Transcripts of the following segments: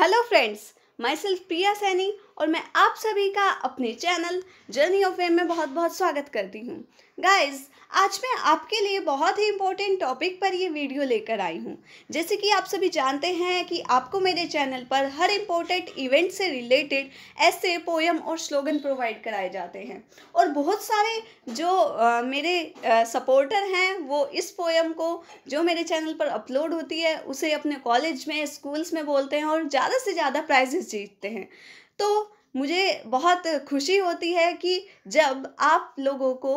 Hello friends, myself Priya Saini और मैं आप सभी का अपने चैनल जर्नी ऑफ एम में बहुत बहुत स्वागत करती हूँ गाइस आज मैं आपके लिए बहुत ही इम्पोर्टेंट टॉपिक पर ये वीडियो लेकर आई हूँ जैसे कि आप सभी जानते हैं कि आपको मेरे चैनल पर हर इम्पोर्टेंट इवेंट से रिलेटेड ऐसे पोएम और स्लोगन प्रोवाइड कराए जाते हैं और बहुत सारे जो आ, मेरे आ, सपोर्टर हैं वो इस पोएम को जो मेरे चैनल पर अपलोड होती है उसे अपने कॉलेज में स्कूल्स में बोलते हैं और ज़्यादा से ज़्यादा प्राइजेस जीतते हैं तो मुझे बहुत खुशी होती है कि जब आप लोगों को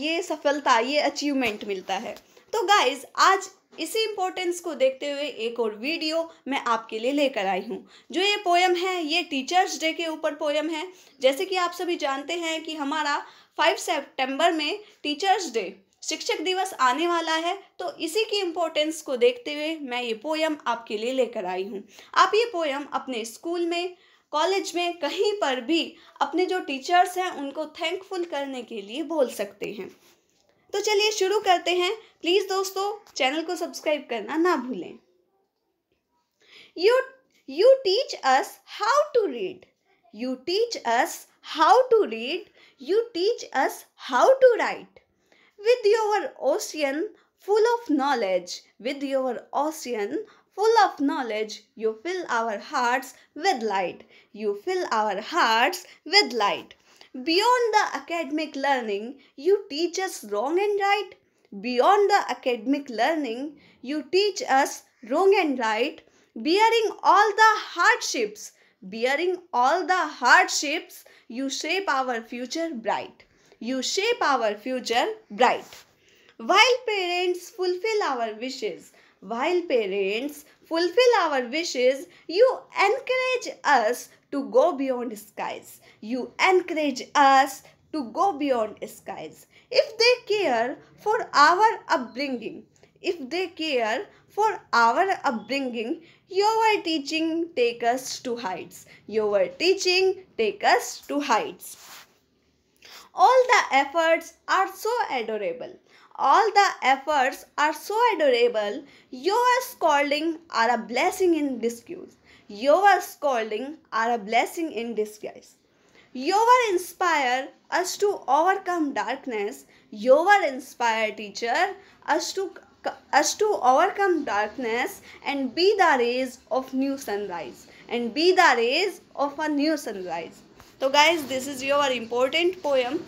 ये सफलता ये अचीवमेंट मिलता है तो गाइज आज इसी इम्पोर्टेंस को देखते हुए एक और वीडियो मैं आपके लिए लेकर आई हूँ जो ये पोएम है ये टीचर्स डे के ऊपर पोयम है जैसे कि आप सभी जानते हैं कि हमारा 5 सितंबर में टीचर्स डे शिक्षक दिवस आने वाला है तो इसी की इम्पोर्टेंस को देखते हुए मैं ये पोएम आपके लिए लेकर आई हूँ आप ये पोयम अपने स्कूल में कॉलेज में कहीं पर भी अपने जो टीचर्स हैं उनको थैंकफुल करने के लिए बोल सकते हैं तो चलिए शुरू करते हैं प्लीज़ दोस्तों चैनल को सब्सक्राइब करना ना भूलें you you teach us how to read you teach us how to read you teach us how to write with your ocean full of knowledge with your ocean full of knowledge, you fill our hearts with light. You fill our hearts with light. Beyond the academic learning, you teach us wrong and right. Beyond the academic learning, you teach us wrong and right, bearing all the hardships. Bearing all the hardships, you shape our future bright. You shape our future bright. While parents fulfill our wishes, while parents fulfill our wishes, you encourage us to go beyond skies. You encourage us to go beyond skies. If they care for our upbringing, if they care for our upbringing, your teaching take us to heights. Your teaching take us to heights all the efforts are so adorable. All the efforts are so adorable. Your scolding are a blessing in disguise. Your scolding are a blessing in disguise. Your inspire us to overcome darkness. Your inspire teacher us to us to overcome darkness and be the rays of new sunrise and be the rays of a new sunrise तो guys this is your important poem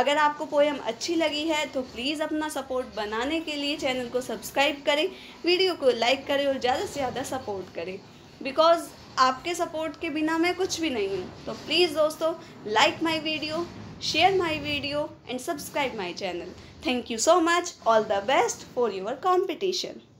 अगर आपको poem अच्छी लगी है तो please अपना support बनाने के लिए चैनल को सब्सक्राइब करें वीडियो को लाइक करें और ज़्यादा से ज़्यादा सपोर्ट करें बिकॉज़ आपके सपोर्ट के बिना मैं कुछ भी नहीं हूँ तो प्लीज़ दोस्तों like my video share my video and subscribe my channel thank you so much all the best for your competition